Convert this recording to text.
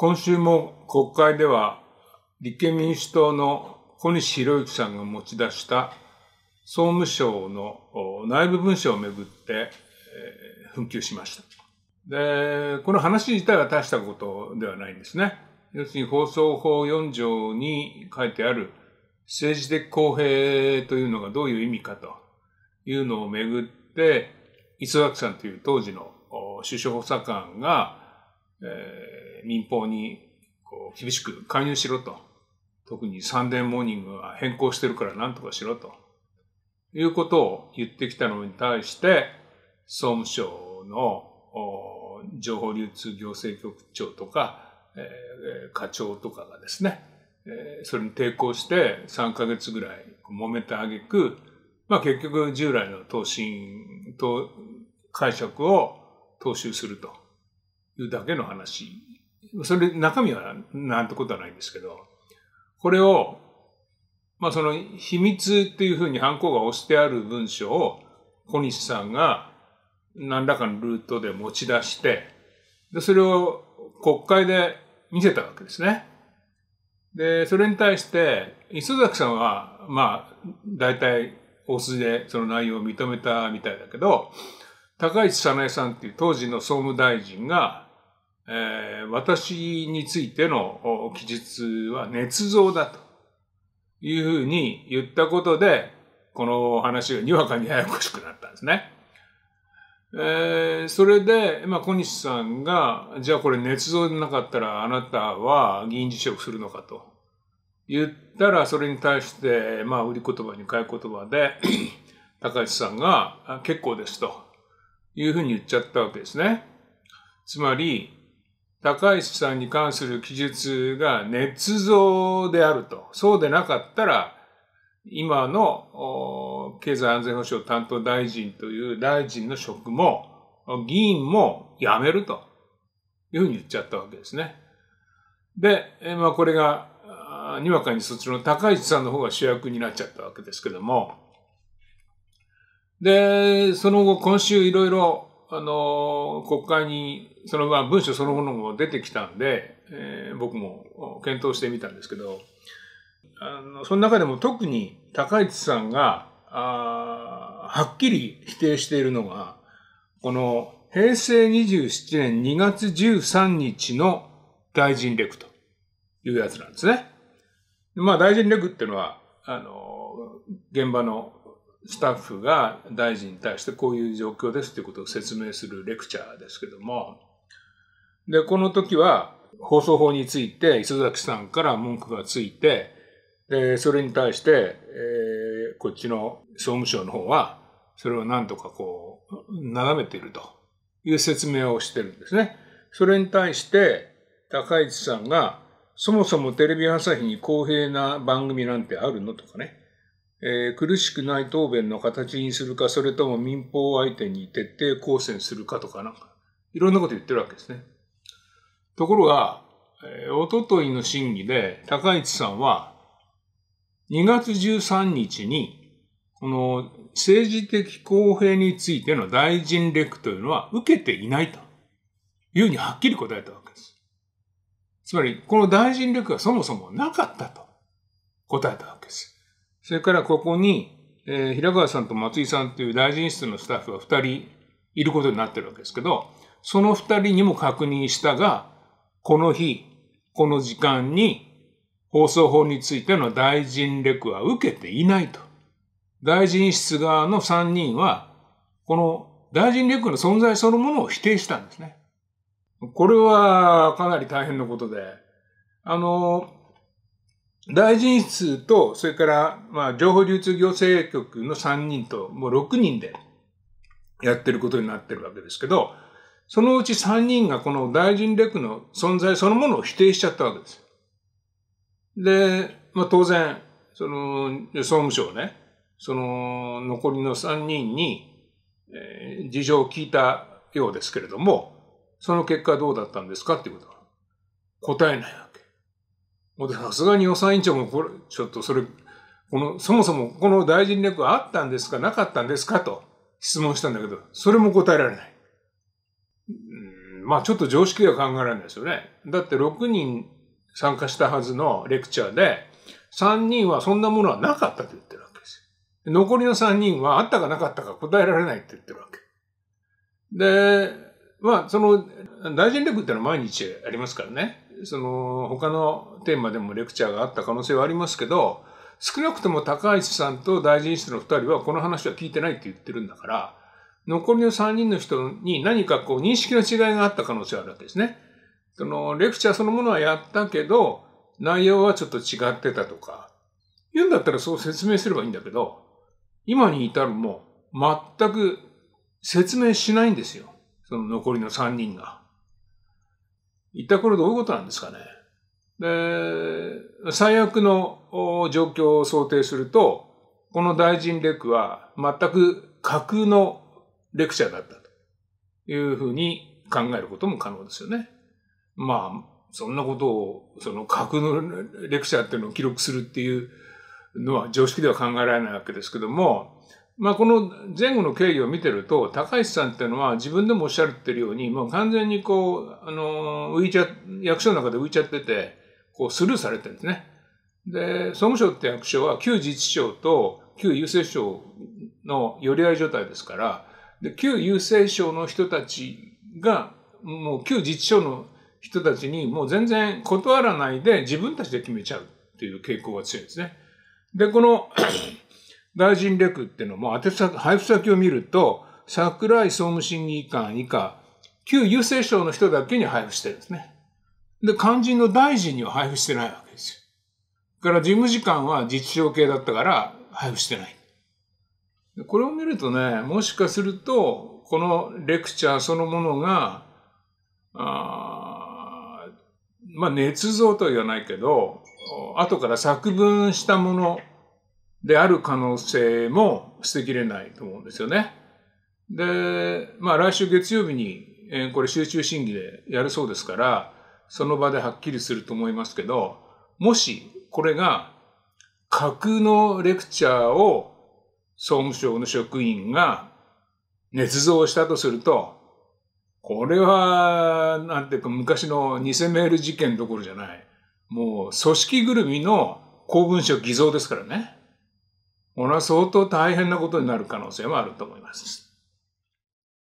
今週も国会では立憲民主党の小西博之さんが持ち出した総務省の内部文書をめぐって、えー、紛糾しました。で、この話自体は大したことではないんですね。要するに放送法4条に書いてある政治的公平というのがどういう意味かというのをめぐって、磯崎さんという当時の首相補佐官が、えー民放にこう厳しく介入しろと。特にサンデーモーニングは変更してるから何とかしろと。いうことを言ってきたのに対して、総務省の情報流通行政局長とか、えー、課長とかがですね、えー、それに抵抗して3ヶ月ぐらい揉めあげく、まあ結局従来の答申と解釈を踏襲するというだけの話それ、中身はなんてことはないんですけど、これを、まあその秘密というふうに犯行が押してある文章を小西さんが何らかのルートで持ち出して、でそれを国会で見せたわけですね。で、それに対して、磯崎さんは、まあ、大体、大筋でその内容を認めたみたいだけど、高市早苗さんっていう当時の総務大臣が、えー、私についての記述は捏造だというふうに言ったことで、この話がにわかにややこしくなったんですね。えー、それで、まあ、小西さんが、じゃあこれ捏造でなかったらあなたは議員辞職するのかと言ったら、それに対して、まあ、売り言葉に買い言葉で 高橋さんが、結構ですというふうに言っちゃったわけですね。つまり、高石さんに関する記述が捏造であると。そうでなかったら、今の経済安全保障担当大臣という大臣の職も、議員も辞めるというふうに言っちゃったわけですね。で、まあこれが、にわかにそっちの高市さんの方が主役になっちゃったわけですけども、で、その後今週いろいろあの、国会に、その、まあ、文書そのものも出てきたんで、えー、僕も検討してみたんですけど、あの、その中でも特に高市さんが、あはっきり否定しているのが、この、平成27年2月13日の大臣レクというやつなんですね。まあ、大臣レクっていうのは、あの、現場のスタッフが大臣に対してこういう状況ですということを説明するレクチャーですけども、で、この時は放送法について磯崎さんから文句がついて、で、それに対して、えー、こっちの総務省の方は、それをなんとかこう、眺めているという説明をしてるんですね。それに対して、高市さんが、そもそもテレビ朝日に公平な番組なんてあるのとかね。えー、苦しくない答弁の形にするか、それとも民放相手に徹底抗戦するかとかなんか、いろんなこと言ってるわけですね。ところが、えー、おとといの審議で高市さんは、2月13日に、この政治的公平についての大臣レクというのは受けていないというふうにはっきり答えたわけです。つまり、この大臣レクがそもそもなかったと答えたわけです。それからここに、えー、平川さんと松井さんという大臣室のスタッフが2人いることになってるわけですけど、その2人にも確認したが、この日、この時間に放送法についての大臣レクは受けていないと。大臣室側の3人は、この大臣レクの存在そのものを否定したんですね。これはかなり大変なことで、あの、大臣室と、それから、まあ、情報流通行政局の3人と、もう6人でやってることになってるわけですけど、そのうち3人がこの大臣レクの存在そのものを否定しちゃったわけです。で、まあ、当然、その、総務省ね、その残りの3人に、えー、事情を聞いたようですけれども、その結果どうだったんですかっていうことは答えないわけ。さすがに予算委員長もこれ、ちょっとそれ、この、そもそもこの大臣力はあったんですか、なかったんですかと質問したんだけど、それも答えられない。うん、まあちょっと常識では考えられないですよね。だって6人参加したはずのレクチャーで、3人はそんなものはなかったと言ってるわけですよ。残りの3人はあったかなかったか答えられないって言ってるわけ。で、まあその、大臣力ってのは毎日ありますからね。その、他のテーマでもレクチャーがあった可能性はありますけど、少なくとも高市さんと大臣室の2人はこの話は聞いてないって言ってるんだから、残りの3人の人に何かこう認識の違いがあった可能性はあるわけですね。そのレクチャーそのものはやったけど、内容はちょっと違ってたとか、言うんだったらそう説明すればいいんだけど、今に至るも全く説明しないんですよ。その残りの3人が。一体これどういうことなんですかね。で、最悪の状況を想定すると、この大臣レクは全く架空のレクチャーだったというふうに考えることも可能ですよね。まあ、そんなことを、その架空のレクチャーっていうのを記録するっていうのは常識では考えられないわけですけども、まあ、この前後の経緯を見てると、高橋さんっていうのは自分でもおっしゃってるように、もう完全にこう、あの、浮いちゃ、役所の中で浮いちゃってて、こうスルーされてるんですね。で、総務省って役所は旧自治省と旧郵政省の寄り合い状態ですから、で、旧郵政省の人たちが、もう旧自治省の人たちにもう全然断らないで自分たちで決めちゃうっていう傾向が強いんですね。で、この 大臣レクっていうのも宛先、配布先を見ると、桜井総務審議官以下、旧郵政省の人だけに配布してるんですね。で、肝心の大臣には配布してないわけですよ。から事務次官は自治省系だったから配布してない。これを見るとね、もしかすると、このレクチャーそのものが、あまあ、捏造とは言わないけど、後から作文したものである可能性も捨てきれないと思うんですよね。で、まあ来週月曜日に、えこれ集中審議でやるそうですから、その場ではっきりすると思いますけど、もしこれが架空のレクチャーを総務省の職員が捏造したとすると、これは、なんていうか昔の偽メール事件どころじゃない。もう組織ぐるみの公文書偽造ですからね。これは相当大変なことになる可能性もあると思います。